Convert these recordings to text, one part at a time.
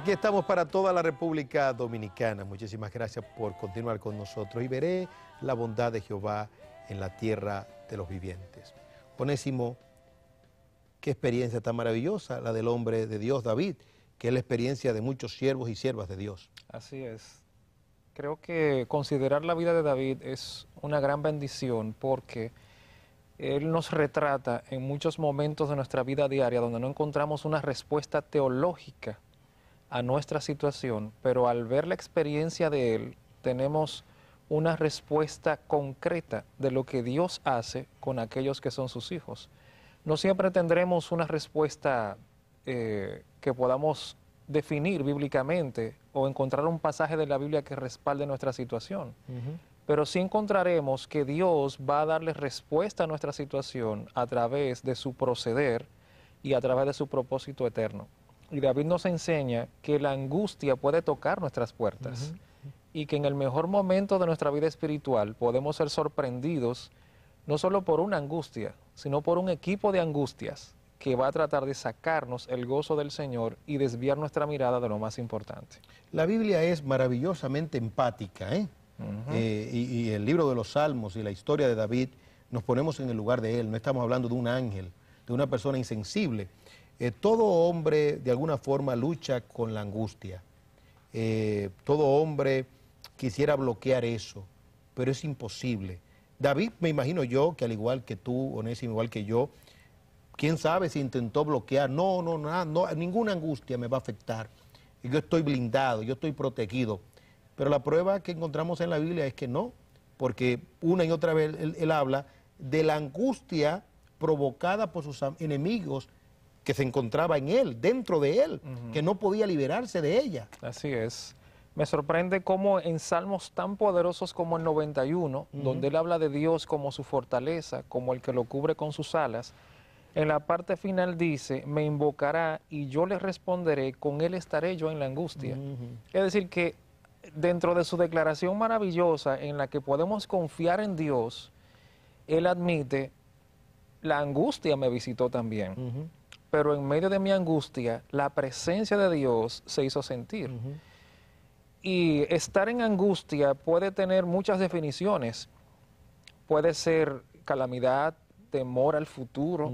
Aquí estamos para toda la República Dominicana. Muchísimas gracias por continuar con nosotros y veré la bondad de Jehová en la tierra de los vivientes. Ponésimo, qué experiencia tan maravillosa la del hombre de Dios, David, que es la experiencia de muchos siervos y siervas de Dios. Así es. Creo que considerar la vida de David es una gran bendición porque él nos retrata en muchos momentos de nuestra vida diaria donde no encontramos una respuesta teológica a nuestra situación, pero al ver la experiencia de Él, tenemos una respuesta concreta de lo que Dios hace con aquellos que son sus hijos. No siempre tendremos una respuesta eh, que podamos definir bíblicamente o encontrar un pasaje de la Biblia que respalde nuestra situación. Pero sí encontraremos que Dios va a darle respuesta a nuestra situación a través de su proceder y a través de su propósito eterno. Y David nos enseña que la angustia puede tocar nuestras puertas y que en el mejor momento de nuestra vida espiritual podemos ser sorprendidos no solo por una angustia, sino por un equipo de angustias que va a tratar de sacarnos el gozo del Señor y desviar nuestra mirada de lo más importante. La Biblia es maravillosamente empática, ¿eh? eh y, el libro de los Salmos y la historia de David, nos ponemos en el lugar de él, no estamos hablando de un ángel, de una persona insensible, eh, todo hombre de alguna forma lucha con la angustia. Eh, todo hombre quisiera bloquear eso, pero es imposible. David, me imagino yo, que al igual que tú, Onésimo, igual que yo, quién sabe si intentó bloquear. No, no, nada, no, ninguna angustia me va a afectar. Yo estoy blindado, yo estoy protegido. Pero la prueba que encontramos en la Biblia es que no, porque una y otra vez él habla de la angustia provocada por sus enemigos que se encontraba en él, dentro de él, que no podía liberarse de ella. Así es. Me sorprende cómo en salmos tan poderosos como el 91, donde él habla de Dios como su fortaleza, como el que lo cubre con sus alas, en la parte final dice, me invocará y yo le responderé, con él estaré yo en la angustia. Es decir, que dentro de su declaración maravillosa en la que podemos confiar en Dios, él admite, la angustia me visitó también pero en medio de mi angustia, la presencia de Dios se hizo sentir. Y estar en angustia puede tener muchas definiciones. Puede ser calamidad, temor al futuro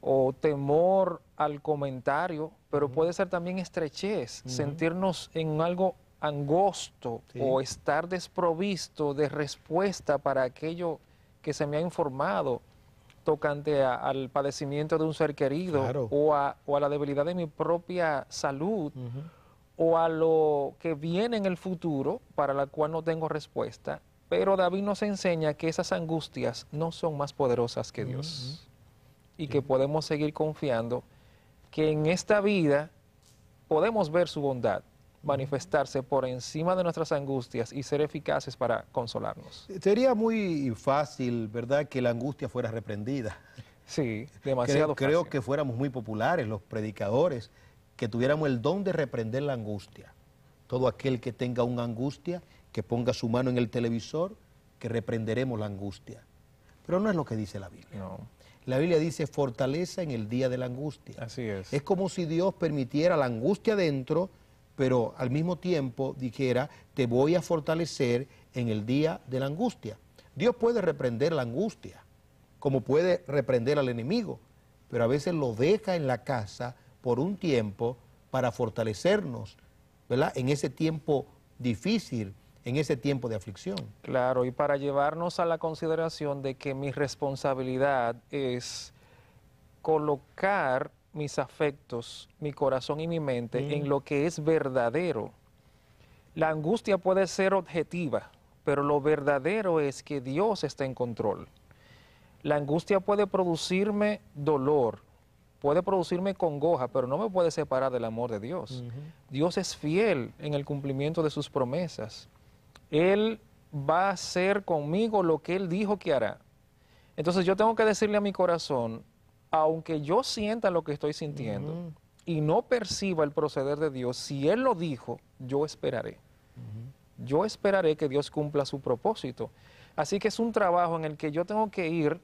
o temor al comentario, pero puede ser también estrechez, sentirnos en algo angosto o estar desprovisto de respuesta para aquello que se me ha informado tocante al padecimiento de un ser querido o, a, la debilidad de mi propia salud o a lo que viene en el futuro para la cual no tengo respuesta. Pero David nos enseña que esas angustias no son más poderosas que Dios y que podemos seguir confiando que en esta vida podemos ver su bondad manifestarse por encima de nuestras angustias y ser eficaces para consolarnos. Sería muy fácil, ¿verdad?, que la angustia fuera reprendida. Sí, demasiado creo, fácil. Creo que fuéramos muy populares los predicadores, que tuviéramos el don de reprender la angustia. Todo aquel que tenga una angustia, que ponga su mano en el televisor, que reprenderemos la angustia. Pero no es lo que dice la Biblia. No. La Biblia dice fortaleza en el día de la angustia. Así es. Es como si Dios permitiera la angustia dentro pero al mismo tiempo dijera, te voy a fortalecer en el día de la angustia. Dios puede reprender la angustia, como puede reprender al enemigo, pero a veces lo deja en la casa por un tiempo para fortalecernos, ¿verdad? En ese tiempo difícil, en ese tiempo de aflicción. Claro, y para llevarnos a la consideración de que mi responsabilidad es colocar mis afectos, mi corazón y mi mente en mm. lo que es verdadero. La angustia puede ser objetiva, pero lo verdadero es que Dios está en control. La angustia puede producirme dolor, puede producirme congoja, pero no me puede separar del amor de Dios. Dios es fiel en el cumplimiento de sus promesas. Él va a hacer conmigo lo que Él dijo que hará. Entonces yo tengo que decirle a mi corazón, aunque yo sienta lo que estoy sintiendo y no perciba el proceder de Dios, si Él lo dijo, yo esperaré. Yo esperaré que Dios cumpla su propósito. Así que es un trabajo en el que yo tengo que ir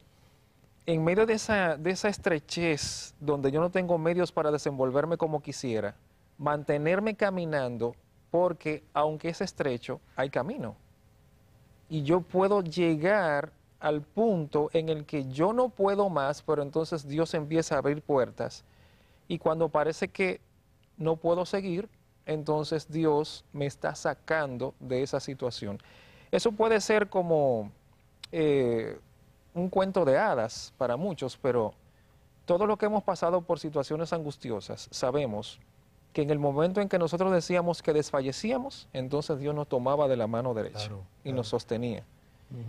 en medio de esa, de esa estrechez donde yo no tengo medios para desenvolverme como quisiera, mantenerme caminando porque aunque es estrecho, hay camino. Y yo puedo llegar al punto en el que yo no puedo más, pero entonces Dios empieza a abrir puertas. Y cuando parece que no puedo seguir, entonces Dios me está sacando de esa situación. Eso puede ser como eh, un cuento de hadas para muchos, pero todo lo que hemos pasado por situaciones angustiosas, sabemos que en el momento en que nosotros decíamos que desfallecíamos, entonces Dios nos tomaba de la mano derecha y nos sostenía.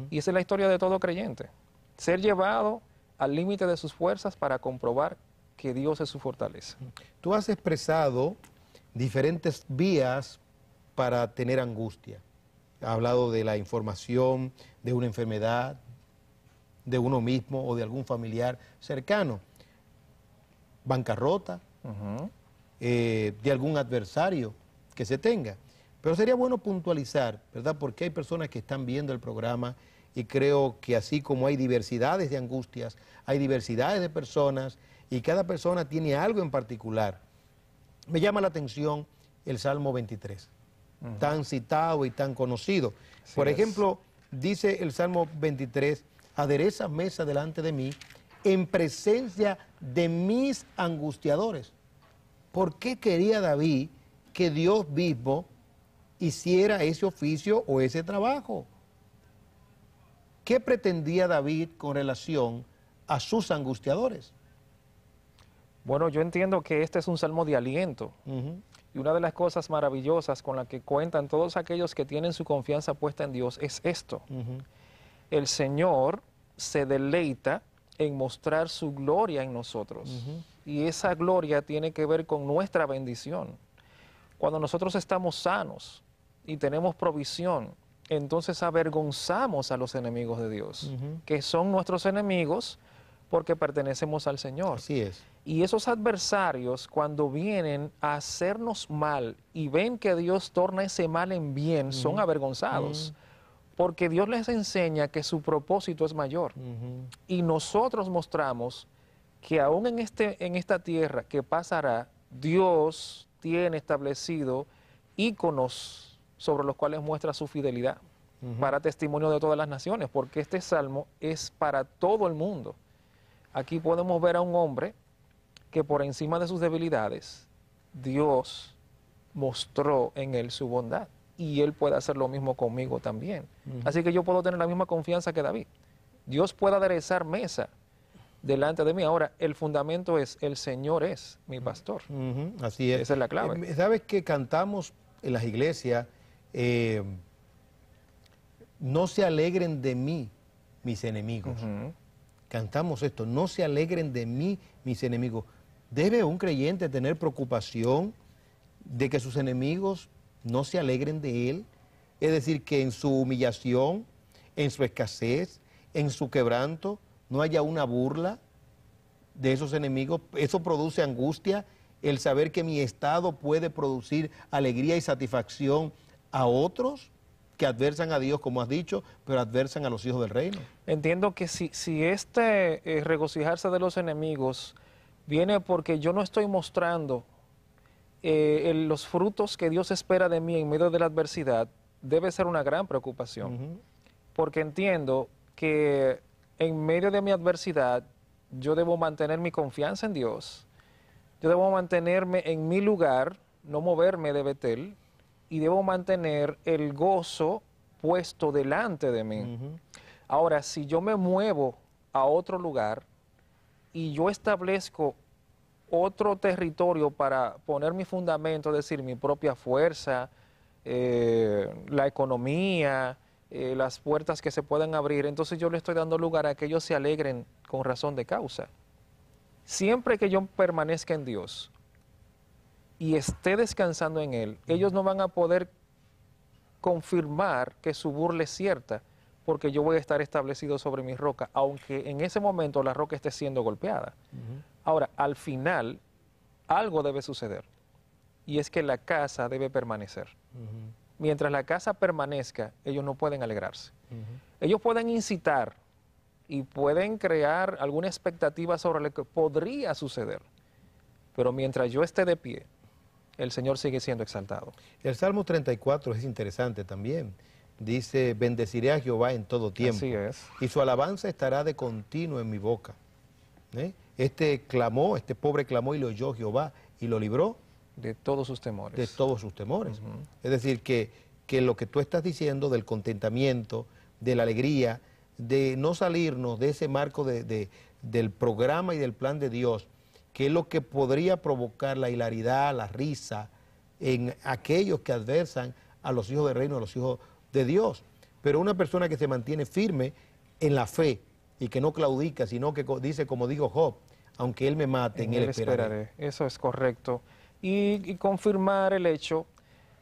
Y esa es la historia de todo creyente. Ser llevado al límite de sus fuerzas para comprobar que Dios es su fortaleza. Tú has expresado diferentes vías para tener angustia. Ha hablado de la información, de una enfermedad, de uno mismo o de algún familiar cercano. Bancarrota, eh, de algún adversario que se tenga. Pero sería bueno puntualizar, ¿verdad? Porque hay personas que están viendo el programa y creo que así como hay diversidades de angustias, hay diversidades de personas y cada persona tiene algo en particular. Me llama la atención el Salmo 23, tan citado y tan conocido. Por ejemplo, dice el Salmo 23, adereza mesa delante de mí en presencia de mis angustiadores. ¿Por qué quería David que Dios mismo hiciera ese oficio o ese trabajo. ¿Qué pretendía David con relación a sus angustiadores? Bueno, yo entiendo que este es un salmo de aliento. Y una de las cosas maravillosas con las que cuentan todos aquellos que tienen su confianza puesta en Dios es esto. El Señor se deleita en mostrar su gloria en nosotros. Y esa gloria tiene que ver con nuestra bendición. Cuando nosotros estamos sanos, y tenemos provisión, entonces avergonzamos a los enemigos de Dios, que son nuestros enemigos porque pertenecemos al Señor. Así es. Y esos adversarios, cuando vienen a hacernos mal y ven que Dios torna ese mal en bien, son avergonzados. Porque Dios les enseña que su propósito es mayor. Y nosotros mostramos que aún en, este, en esta tierra que pasará, Dios tiene establecido íconos sobre los cuales muestra su fidelidad para testimonio de todas las naciones, porque este salmo es para todo el mundo. Aquí podemos ver a un hombre que por encima de sus debilidades, Dios mostró en él su bondad y él puede hacer lo mismo conmigo también. Así que yo puedo tener la misma confianza que David. Dios puede aderezar mesa delante de mí. Ahora, el fundamento es, el Señor es mi pastor. Así es. Esa es la clave. Eh, ¿Sabes que cantamos en las iglesias eh, no se alegren de mí mis enemigos. Cantamos esto, no se alegren de mí mis enemigos. ¿Debe un creyente tener preocupación de que sus enemigos no se alegren de él? Es decir, que en su humillación, en su escasez, en su quebranto, no haya una burla de esos enemigos. Eso produce angustia, el saber que mi estado puede producir alegría y satisfacción a otros que adversan a Dios, como has dicho, pero adversan a los hijos del reino. Entiendo que si, si este eh, regocijarse de los enemigos viene porque yo no estoy mostrando eh, los frutos que Dios espera de mí en medio de la adversidad, debe ser una gran preocupación. Porque entiendo que en medio de mi adversidad yo debo mantener mi confianza en Dios, yo debo mantenerme en mi lugar, no moverme de Betel, y debo mantener el gozo puesto delante de mí. Ahora, si yo me muevo a otro lugar y yo establezco otro territorio para poner mi fundamento, es decir, mi propia fuerza, eh, la economía, eh, las puertas que se puedan abrir, entonces yo le estoy dando lugar a que ellos se alegren con razón de causa. Siempre que yo permanezca en Dios, y esté descansando en Él, ellos no van a poder confirmar que su burla es cierta, porque yo voy a estar establecido sobre mi roca, aunque en ese momento la roca esté siendo golpeada. Ahora, al final, algo debe suceder, y es que la casa debe permanecer. Mientras la casa permanezca, ellos no pueden alegrarse. Ellos pueden incitar y pueden crear alguna expectativa sobre lo que podría suceder, pero mientras yo esté de pie, el Señor sigue siendo exaltado. El Salmo 34 es interesante también. Dice, bendeciré a Jehová en todo tiempo. Así es. Y su alabanza estará de continuo en mi boca. ¿eh? Este clamó, este pobre clamó y lo oyó Jehová y lo libró. De todos sus temores. De todos sus temores. Es decir, que, que lo que tú estás diciendo del contentamiento, de la alegría, de no salirnos de ese marco del programa y del plan de Dios, que es lo que podría provocar la hilaridad, la risa en aquellos que adversan a los hijos del reino, a los hijos de Dios. Pero una persona que se mantiene firme en la fe y que no claudica, sino que dice, como dijo Job, aunque él me mate, en, él, esperaré. Eso es correcto. Y, confirmar el hecho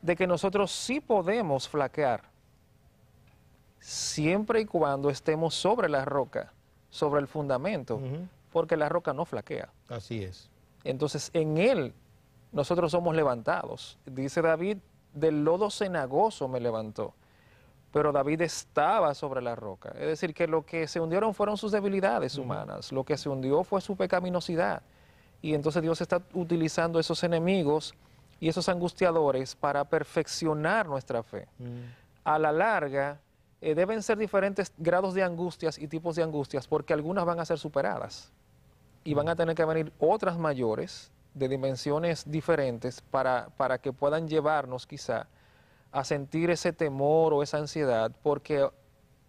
de que nosotros sí podemos flaquear, siempre y cuando estemos sobre la roca, sobre el fundamento porque la roca no flaquea. Así es. Entonces, en Él nosotros somos levantados. Dice David, del lodo cenagoso me levantó. Pero David estaba sobre la roca. Es decir, que lo que se hundieron fueron sus debilidades humanas, lo que se hundió fue su pecaminosidad. Y entonces Dios está utilizando esos enemigos y esos angustiadores para perfeccionar nuestra fe. Mm. A la larga, eh, deben ser diferentes grados de angustias y tipos de angustias, porque algunas van a ser superadas y van a tener que venir otras mayores de dimensiones diferentes para, para que puedan llevarnos quizá a sentir ese temor o esa ansiedad, porque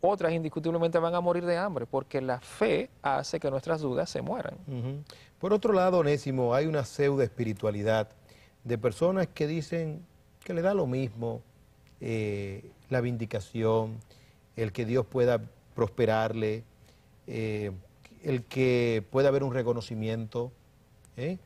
otras indiscutiblemente van a morir de hambre, porque la fe hace que nuestras dudas se mueran. Por otro lado, Onésimo, hay una pseudo espiritualidad de personas que dicen que le da lo mismo eh, la vindicación, el que Dios pueda prosperarle, eh, el que pueda haber un reconocimiento. ¿eh?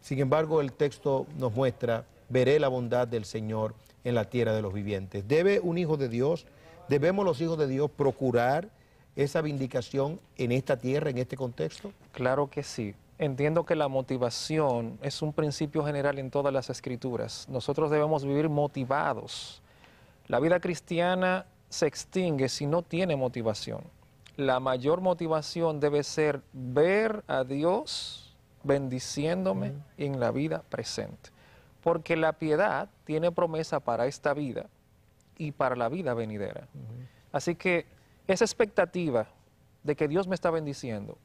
Sin embargo, el texto nos muestra, veré la bondad del Señor en la tierra de los vivientes. Debe un hijo de Dios, debemos los hijos de Dios procurar esa vindicación en esta tierra, en este contexto. Claro que sí. Entiendo que la motivación es un principio general en todas las escrituras. Nosotros debemos vivir motivados. La vida cristiana se extingue si no tiene motivación la mayor motivación debe ser ver a Dios bendiciéndome en la vida presente. Porque la piedad tiene promesa para esta vida y para la vida venidera. Así que esa expectativa de que Dios me está bendiciendo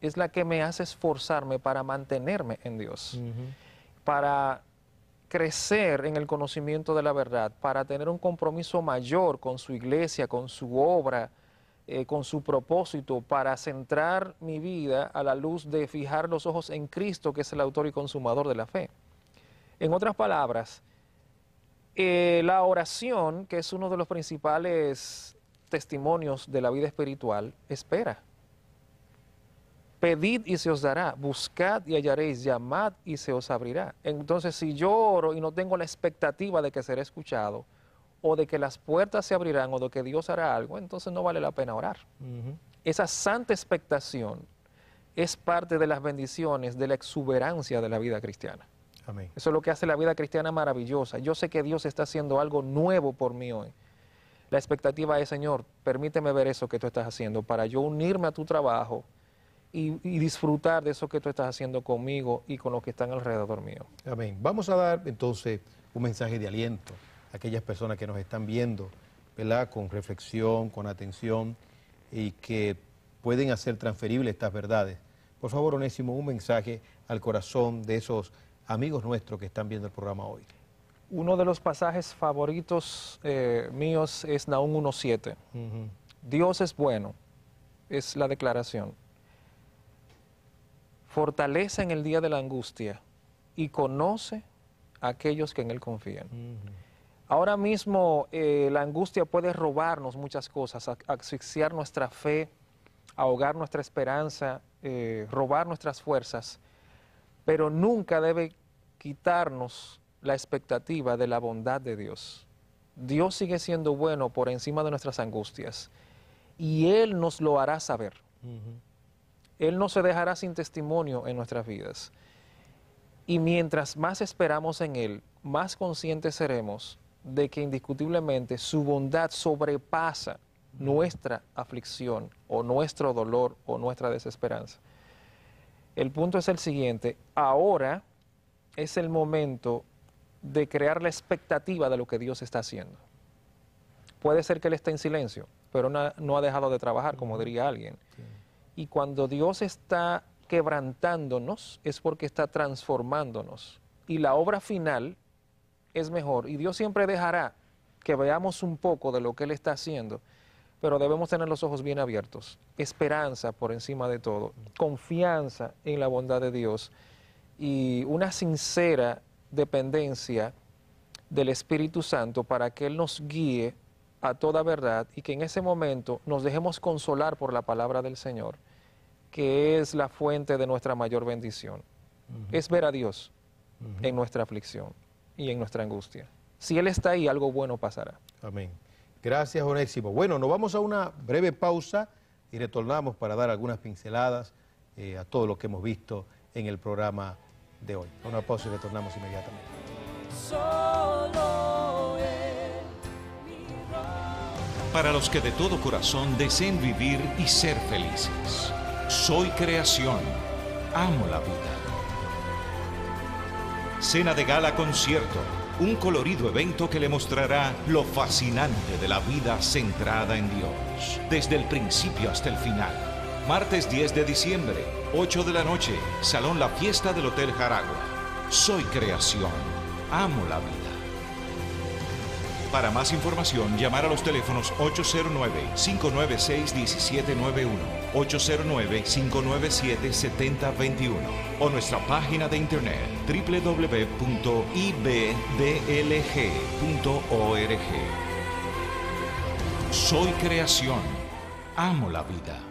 es la que me hace esforzarme para mantenerme en Dios, para crecer en el conocimiento de la verdad, para tener un compromiso mayor con su iglesia, con su obra, eh, con su propósito para centrar mi vida a la luz de fijar los ojos en Cristo, que es el autor y consumador de la fe. En otras palabras, eh, la oración, que es uno de los principales testimonios de la vida espiritual, espera. Pedid y se os dará, buscad y hallaréis, llamad y se os abrirá. Entonces, si yo oro y no tengo la expectativa de que seré escuchado, o de que las puertas se abrirán o de que Dios hará algo, entonces no vale la pena orar. Esa santa expectación es parte de las bendiciones, de la exuberancia de la vida cristiana. Eso es lo que hace la vida cristiana maravillosa. Yo sé que Dios está haciendo algo nuevo por mí hoy. La expectativa es, Señor, permíteme ver eso que tú estás haciendo para yo unirme a tu trabajo y, y, disfrutar de eso que tú estás haciendo conmigo y con los que están alrededor mío. Amén. Vamos a dar entonces un mensaje de aliento aquellas personas que nos están viendo, ¿verdad? Con reflexión, con atención y que pueden hacer transferibles estas verdades. Por favor, Onésimo, un mensaje al corazón de esos amigos nuestros que están viendo el programa hoy. Uno de los pasajes favoritos eh, míos es Naúm 1.7. Dios es bueno, es la declaración. Fortaleza en el día de la angustia y conoce a aquellos que en Él confían. Ahora mismo eh, la angustia puede robarnos muchas cosas, asfixiar nuestra fe, ahogar nuestra esperanza, eh, robar nuestras fuerzas, pero nunca debe quitarnos la expectativa de la bondad de Dios. Dios sigue siendo bueno por encima de nuestras angustias y Él nos lo hará saber. Él no se dejará sin testimonio en nuestras vidas. Y mientras más esperamos en Él, más conscientes seremos de que indiscutiblemente su bondad sobrepasa nuestra aflicción o nuestro dolor o nuestra desesperanza. El punto es el siguiente, ahora es el momento de crear la expectativa de lo que Dios está haciendo. Puede ser que Él esté en silencio, pero no, ha dejado de trabajar, como diría alguien. Y cuando Dios está quebrantándonos es porque está transformándonos. Y la obra final es mejor. Y Dios siempre dejará que veamos un poco de lo que Él está haciendo, pero debemos tener los ojos bien abiertos, esperanza por encima de todo, confianza en la bondad de Dios y una sincera dependencia del Espíritu Santo para que Él nos guíe a toda verdad y que en ese momento nos dejemos consolar por la palabra del Señor, que es la fuente de nuestra mayor bendición. Es ver a Dios en nuestra aflicción y en nuestra angustia. Si Él está ahí, algo bueno pasará. Amén. Gracias, Onésimo. Bueno, nos vamos a una breve pausa y retornamos para dar algunas pinceladas eh, a todo lo que hemos visto en el programa de hoy. Una pausa y retornamos inmediatamente. para los que de todo corazón deseen vivir y ser felices. Soy creación, amo la vida. Cena de gala concierto, un colorido evento que le mostrará lo fascinante de la vida centrada en Dios, desde el principio hasta el final. Martes 10 de diciembre, 8 de la noche, Salón La Fiesta del Hotel Jaragua. Soy creación, amo la vida. Para más información, llamar a los teléfonos 809-596-1791, 809-597-7021 o nuestra página de internet www.ibdlg.org. Soy creación. Amo la vida.